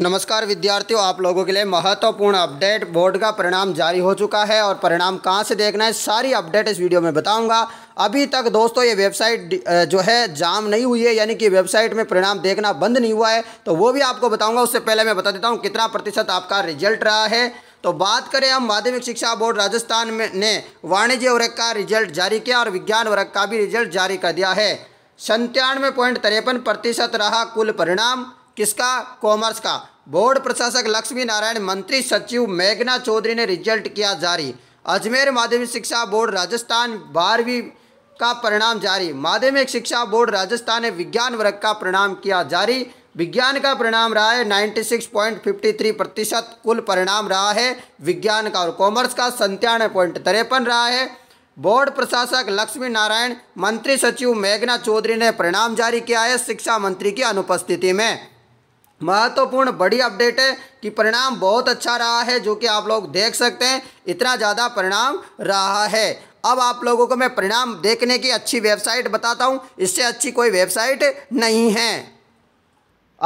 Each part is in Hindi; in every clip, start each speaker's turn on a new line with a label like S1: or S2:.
S1: नमस्कार विद्यार्थियों आप लोगों के लिए महत्वपूर्ण अपडेट बोर्ड का परिणाम जारी हो चुका है और परिणाम कहाँ से देखना है सारी अपडेट इस वीडियो में बताऊंगा अभी तक दोस्तों ये वेबसाइट जो है जाम नहीं हुई है यानी कि वेबसाइट में परिणाम देखना बंद नहीं हुआ है तो वो भी आपको बताऊँगा उससे पहले मैं बता देता हूँ कितना प्रतिशत आपका रिजल्ट रहा है तो बात करें हम माध्यमिक शिक्षा बोर्ड राजस्थान में ने वाणिज्य वर्ग का रिजल्ट जारी किया और विज्ञान वर्ग का भी रिजल्ट जारी कर दिया है संतानवे पॉइंट तिरपन प्रतिशत रहा कुल परिणाम किसका कॉमर्स का बोर्ड प्रशासक लक्ष्मी नारायण मंत्री सचिव मेघना चौधरी ने रिजल्ट किया जारी अजमेर माध्यमिक शिक्षा बोर्ड राजस्थान बारहवीं का परिणाम जारी माध्यमिक शिक्षा बोर्ड राजस्थान ने विज्ञान वर्ग का परिणाम किया जारी विज्ञान का परिणाम रहा है थ्री प्रतिशत कुल परिणाम रहा है विज्ञान का और कॉमर्स का संतानवे पॉइंट तिरपन रहा है बोर्ड प्रशासक लक्ष्मी नारायण मंत्री सचिव मेघना चौधरी ने परिणाम जारी किया है शिक्षा मंत्री की अनुपस्थिति में महत्वपूर्ण बड़ी अपडेट है कि परिणाम बहुत अच्छा रहा है जो कि आप लोग देख सकते हैं इतना ज़्यादा परिणाम रहा है अब आप लोगों को मैं परिणाम देखने की अच्छी वेबसाइट बताता हूँ इससे अच्छी कोई वेबसाइट नहीं है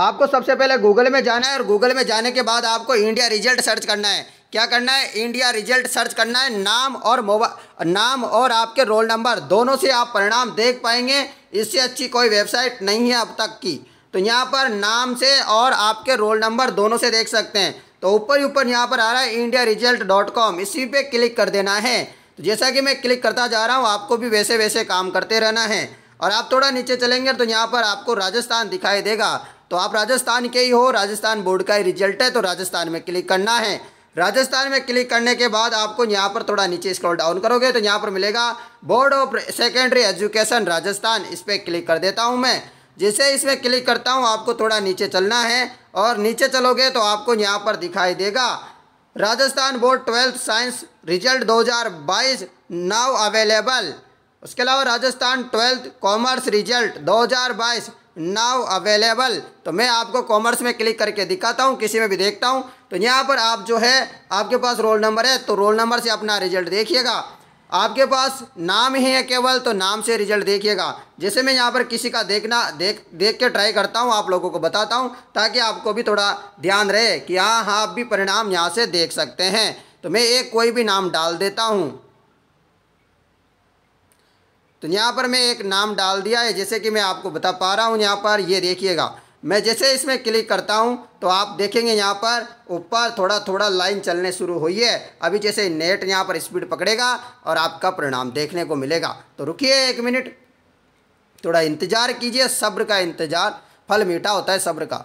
S1: आपको सबसे पहले गूगल में जाना है और गूगल में जाने के बाद आपको इंडिया रिजल्ट सर्च करना है क्या करना है इंडिया रिजल्ट सर्च करना है नाम और मोबाइल नाम और आपके रोल नंबर दोनों से आप परिणाम देख पाएंगे इससे अच्छी कोई वेबसाइट नहीं है अब तक की तो यहाँ पर नाम से और आपके रोल नंबर दोनों से देख सकते हैं तो ऊपर ही ऊपर यहाँ पर आ रहा है इंडिया रिजल्ट डॉट कॉम इसी पर क्लिक कर देना है तो जैसा कि मैं क्लिक करता जा रहा हूँ आपको भी वैसे वैसे काम करते रहना है और आप थोड़ा नीचे चलेंगे तो यहाँ पर आपको राजस्थान दिखाई देगा तो आप राजस्थान के ही हो राजस्थान बोर्ड का ही रिजल्ट है तो राजस्थान में क्लिक करना है राजस्थान में क्लिक करने के बाद आपको यहाँ पर थोड़ा नीचे स्क्रॉल डाउन करोगे तो यहाँ पर मिलेगा board of secondary education Rajasthan इस पर क्लिक कर देता हूँ मैं जैसे इसमें क्लिक करता हूँ आपको थोड़ा नीचे चलना है और नीचे चलोगे तो आपको यहाँ पर दिखाई देगा Rajasthan board twelfth science result 2022 now available उसके अलावा Rajasthan twelfth commerce result 2022 now available तो मैं आपको कॉमर्स में क्लिक करके दिखाता हूँ किसी में भी देखता हूँ तो यहाँ पर आप जो है आपके पास रोल नंबर है तो रोल नंबर से अपना रिजल्ट देखिएगा आपके पास नाम ही है केवल तो नाम से रिजल्ट देखिएगा जैसे मैं यहाँ पर किसी का देखना देख देख के ट्राई करता हूँ आप लोगों को बताता हूँ ताकि आपको भी थोड़ा ध्यान रहे कि हाँ हाँ आप भी परिणाम यहाँ से देख सकते हैं तो मैं एक कोई भी नाम डाल देता हूँ तो यहाँ पर मैं एक नाम डाल दिया है जैसे कि मैं आपको बता पा रहा हूँ यहाँ पर ये देखिएगा मैं जैसे इसमें क्लिक करता हूँ तो आप देखेंगे यहाँ पर ऊपर थोड़ा थोड़ा लाइन चलने शुरू हुई है अभी जैसे नेट यहाँ पर स्पीड पकड़ेगा और आपका परिणाम देखने को मिलेगा तो रुकिए एक मिनट थोड़ा इंतज़ार कीजिए सब्र का इंतज़ार फल मीठा होता है सब्र का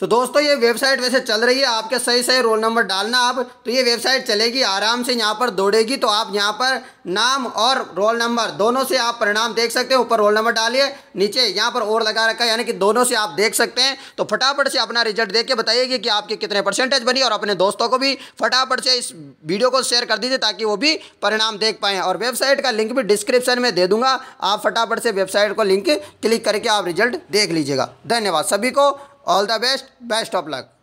S1: तो दोस्तों ये वेबसाइट वैसे चल रही है आपके सही सही रोल नंबर डालना आप तो ये वेबसाइट चलेगी आराम से यहाँ पर दौड़ेगी तो आप यहाँ पर नाम और रोल नंबर दोनों से आप परिणाम देख सकते हैं ऊपर रोल नंबर डालिए नीचे यहाँ पर और लगा रखा है यानी कि दोनों से आप देख सकते हैं तो फटाफट से अपना रिजल्ट देख के बताइए कि आपके कितने परसेंटेज बनी और अपने दोस्तों को भी फटाफट से इस वीडियो को शेयर कर दीजिए ताकि वो भी परिणाम देख पाएँ और वेबसाइट का लिंक भी डिस्क्रिप्शन में दे दूंगा आप फटाफट से वेबसाइट को लिंक क्लिक करके आप रिजल्ट देख लीजिएगा धन्यवाद सभी को all the best best of luck